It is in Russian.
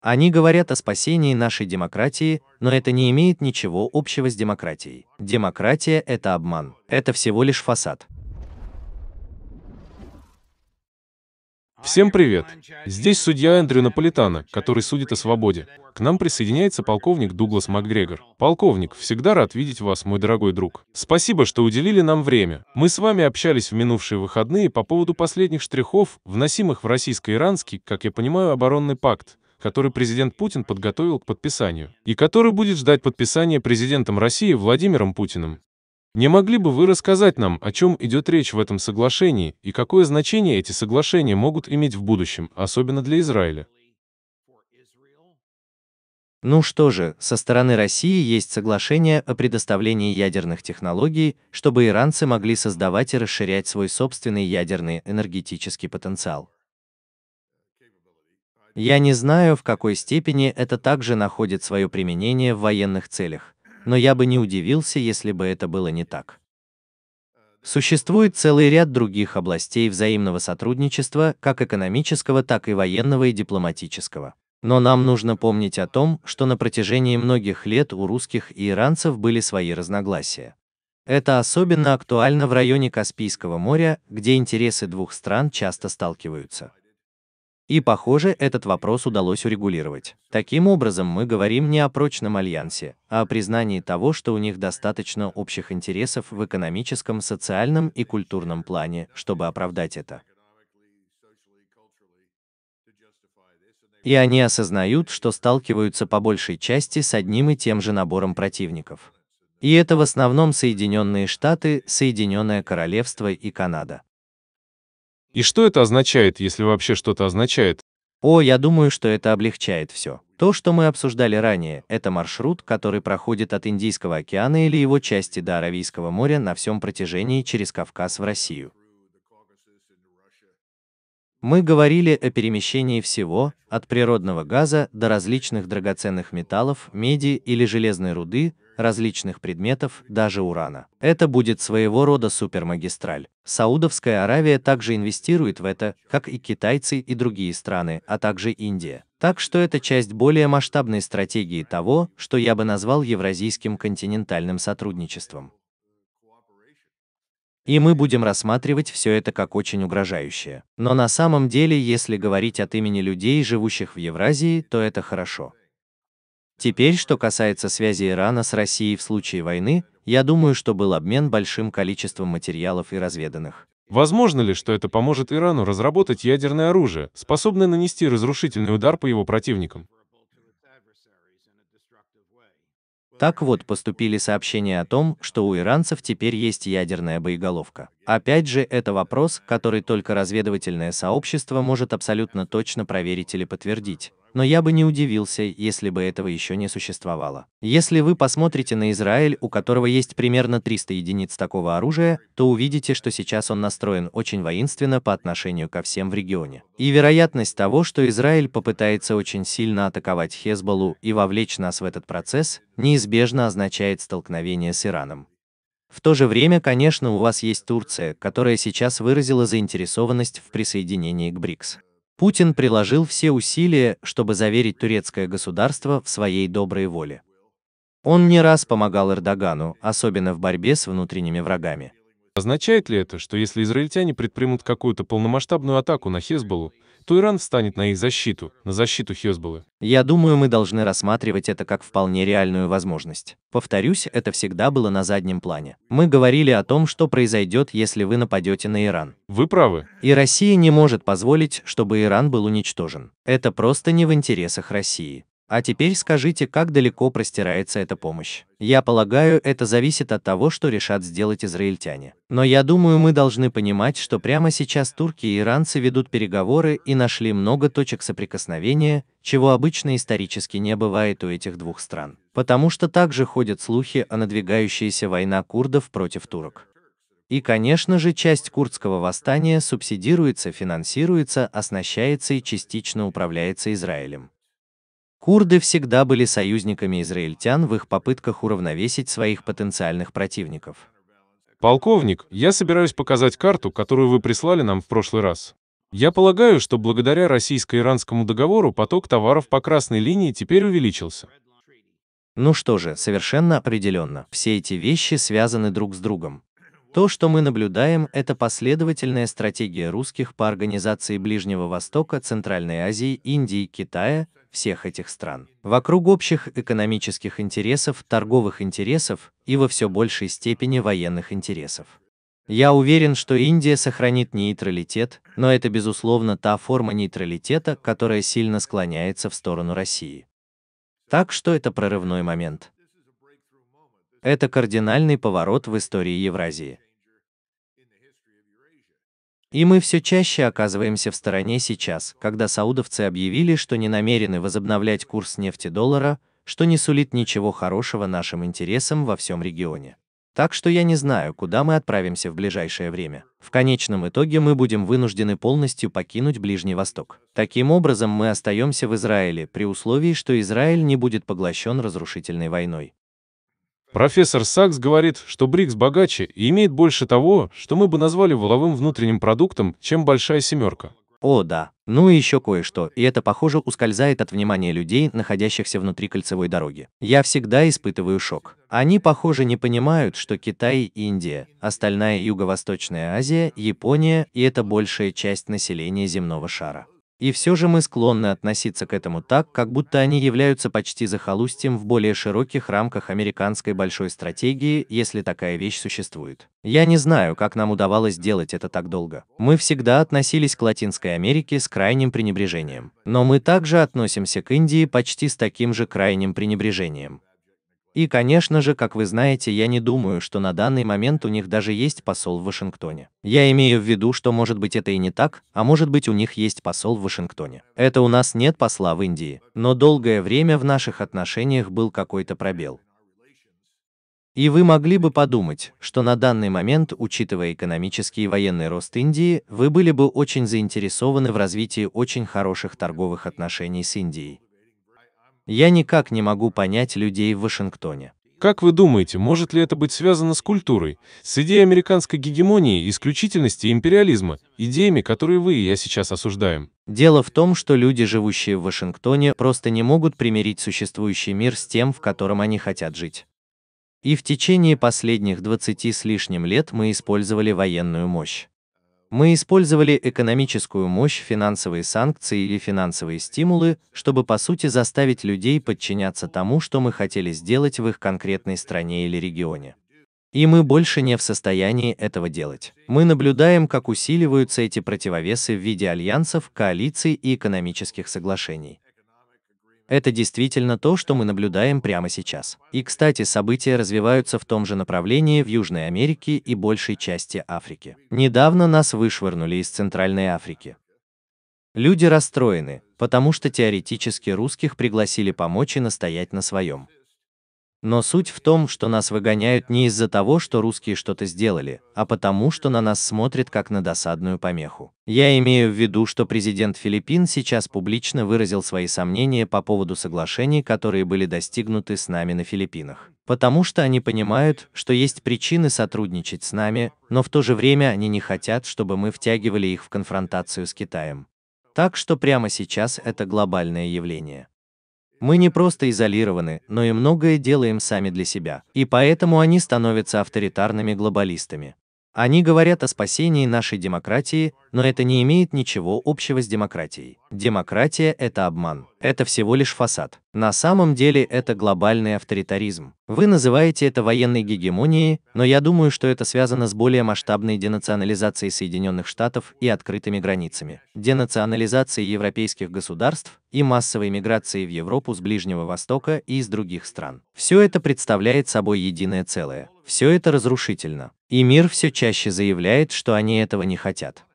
Они говорят о спасении нашей демократии, но это не имеет ничего общего с демократией. Демократия – это обман. Это всего лишь фасад. Всем привет! Здесь судья Эндрю Наполитана, который судит о свободе. К нам присоединяется полковник Дуглас Макгрегор. Полковник, всегда рад видеть вас, мой дорогой друг. Спасибо, что уделили нам время. Мы с вами общались в минувшие выходные по поводу последних штрихов, вносимых в российско-иранский, как я понимаю, оборонный пакт который президент Путин подготовил к подписанию, и который будет ждать подписания президентом России Владимиром Путиным. Не могли бы вы рассказать нам, о чем идет речь в этом соглашении и какое значение эти соглашения могут иметь в будущем, особенно для Израиля? Ну что же, со стороны России есть соглашение о предоставлении ядерных технологий, чтобы иранцы могли создавать и расширять свой собственный ядерный энергетический потенциал. Я не знаю, в какой степени это также находит свое применение в военных целях, но я бы не удивился, если бы это было не так. Существует целый ряд других областей взаимного сотрудничества, как экономического, так и военного и дипломатического. Но нам нужно помнить о том, что на протяжении многих лет у русских и иранцев были свои разногласия. Это особенно актуально в районе Каспийского моря, где интересы двух стран часто сталкиваются. И, похоже, этот вопрос удалось урегулировать. Таким образом, мы говорим не о прочном альянсе, а о признании того, что у них достаточно общих интересов в экономическом, социальном и культурном плане, чтобы оправдать это. И они осознают, что сталкиваются по большей части с одним и тем же набором противников. И это в основном Соединенные Штаты, Соединенное Королевство и Канада. И что это означает, если вообще что-то означает? О, я думаю, что это облегчает все. То, что мы обсуждали ранее, это маршрут, который проходит от Индийского океана или его части до Аравийского моря на всем протяжении через Кавказ в Россию. Мы говорили о перемещении всего, от природного газа до различных драгоценных металлов, меди или железной руды, различных предметов, даже урана. Это будет своего рода супермагистраль. Саудовская Аравия также инвестирует в это, как и китайцы и другие страны, а также Индия. Так что это часть более масштабной стратегии того, что я бы назвал евразийским континентальным сотрудничеством. И мы будем рассматривать все это как очень угрожающее. Но на самом деле, если говорить от имени людей, живущих в Евразии, то это хорошо. Теперь, что касается связи Ирана с Россией в случае войны, я думаю, что был обмен большим количеством материалов и разведанных. Возможно ли, что это поможет Ирану разработать ядерное оружие, способное нанести разрушительный удар по его противникам? Так вот поступили сообщения о том, что у иранцев теперь есть ядерная боеголовка. Опять же, это вопрос, который только разведывательное сообщество может абсолютно точно проверить или подтвердить. Но я бы не удивился, если бы этого еще не существовало. Если вы посмотрите на Израиль, у которого есть примерно 300 единиц такого оружия, то увидите, что сейчас он настроен очень воинственно по отношению ко всем в регионе. И вероятность того, что Израиль попытается очень сильно атаковать Хезболу и вовлечь нас в этот процесс, неизбежно означает столкновение с Ираном. В то же время, конечно, у вас есть Турция, которая сейчас выразила заинтересованность в присоединении к БРИКС. Путин приложил все усилия, чтобы заверить турецкое государство в своей доброй воле. Он не раз помогал Эрдогану, особенно в борьбе с внутренними врагами. Означает ли это, что если израильтяне предпримут какую-то полномасштабную атаку на Хезбалу, то Иран встанет на их защиту, на защиту Хезбаллы? Я думаю, мы должны рассматривать это как вполне реальную возможность. Повторюсь, это всегда было на заднем плане. Мы говорили о том, что произойдет, если вы нападете на Иран. Вы правы. И Россия не может позволить, чтобы Иран был уничтожен. Это просто не в интересах России. А теперь скажите, как далеко простирается эта помощь. Я полагаю, это зависит от того, что решат сделать израильтяне. Но я думаю, мы должны понимать, что прямо сейчас турки и иранцы ведут переговоры и нашли много точек соприкосновения, чего обычно исторически не бывает у этих двух стран. Потому что также ходят слухи о надвигающейся война курдов против турок. И, конечно же, часть курдского восстания субсидируется, финансируется, оснащается и частично управляется Израилем. Курды всегда были союзниками израильтян в их попытках уравновесить своих потенциальных противников. Полковник, я собираюсь показать карту, которую вы прислали нам в прошлый раз. Я полагаю, что благодаря российско-иранскому договору поток товаров по красной линии теперь увеличился. Ну что же, совершенно определенно, все эти вещи связаны друг с другом. То, что мы наблюдаем, это последовательная стратегия русских по организации Ближнего Востока, Центральной Азии, Индии, Китая, всех этих стран. Вокруг общих экономических интересов, торговых интересов и во все большей степени военных интересов. Я уверен, что Индия сохранит нейтралитет, но это безусловно та форма нейтралитета, которая сильно склоняется в сторону России. Так что это прорывной момент. Это кардинальный поворот в истории Евразии. И мы все чаще оказываемся в стороне сейчас, когда саудовцы объявили, что не намерены возобновлять курс нефти-доллара, что не сулит ничего хорошего нашим интересам во всем регионе. Так что я не знаю, куда мы отправимся в ближайшее время. В конечном итоге мы будем вынуждены полностью покинуть Ближний Восток. Таким образом мы остаемся в Израиле, при условии, что Израиль не будет поглощен разрушительной войной. Профессор Сакс говорит, что БРИКС богаче и имеет больше того, что мы бы назвали воловым внутренним продуктом, чем большая семерка. О, да. Ну и еще кое-что, и это, похоже, ускользает от внимания людей, находящихся внутри кольцевой дороги. Я всегда испытываю шок. Они, похоже, не понимают, что Китай, Индия, остальная Юго-Восточная Азия, Япония и это большая часть населения земного шара. И все же мы склонны относиться к этому так, как будто они являются почти захолустьем в более широких рамках американской большой стратегии, если такая вещь существует. Я не знаю, как нам удавалось делать это так долго. Мы всегда относились к Латинской Америке с крайним пренебрежением. Но мы также относимся к Индии почти с таким же крайним пренебрежением. И, конечно же, как вы знаете, я не думаю, что на данный момент у них даже есть посол в Вашингтоне. Я имею в виду, что может быть это и не так, а может быть у них есть посол в Вашингтоне. Это у нас нет посла в Индии. Но долгое время в наших отношениях был какой-то пробел. И вы могли бы подумать, что на данный момент, учитывая экономический и военный рост Индии, вы были бы очень заинтересованы в развитии очень хороших торговых отношений с Индией. Я никак не могу понять людей в Вашингтоне. Как вы думаете, может ли это быть связано с культурой, с идеей американской гегемонии, исключительности и империализма, идеями, которые вы и я сейчас осуждаем? Дело в том, что люди, живущие в Вашингтоне, просто не могут примирить существующий мир с тем, в котором они хотят жить. И в течение последних 20 с лишним лет мы использовали военную мощь. Мы использовали экономическую мощь, финансовые санкции и финансовые стимулы, чтобы по сути заставить людей подчиняться тому, что мы хотели сделать в их конкретной стране или регионе. И мы больше не в состоянии этого делать. Мы наблюдаем, как усиливаются эти противовесы в виде альянсов, коалиций и экономических соглашений. Это действительно то, что мы наблюдаем прямо сейчас. И, кстати, события развиваются в том же направлении в Южной Америке и большей части Африки. Недавно нас вышвырнули из Центральной Африки. Люди расстроены, потому что теоретически русских пригласили помочь и настоять на своем. Но суть в том, что нас выгоняют не из-за того, что русские что-то сделали, а потому, что на нас смотрят как на досадную помеху. Я имею в виду, что президент Филиппин сейчас публично выразил свои сомнения по поводу соглашений, которые были достигнуты с нами на Филиппинах. Потому что они понимают, что есть причины сотрудничать с нами, но в то же время они не хотят, чтобы мы втягивали их в конфронтацию с Китаем. Так что прямо сейчас это глобальное явление. Мы не просто изолированы, но и многое делаем сами для себя. И поэтому они становятся авторитарными глобалистами. Они говорят о спасении нашей демократии, но это не имеет ничего общего с демократией. Демократия – это обман это всего лишь фасад. На самом деле это глобальный авторитаризм. Вы называете это военной гегемонией, но я думаю, что это связано с более масштабной денационализацией Соединенных Штатов и открытыми границами, денационализацией европейских государств и массовой миграцией в Европу с Ближнего Востока и из других стран. Все это представляет собой единое целое. Все это разрушительно. И мир все чаще заявляет, что они этого не хотят.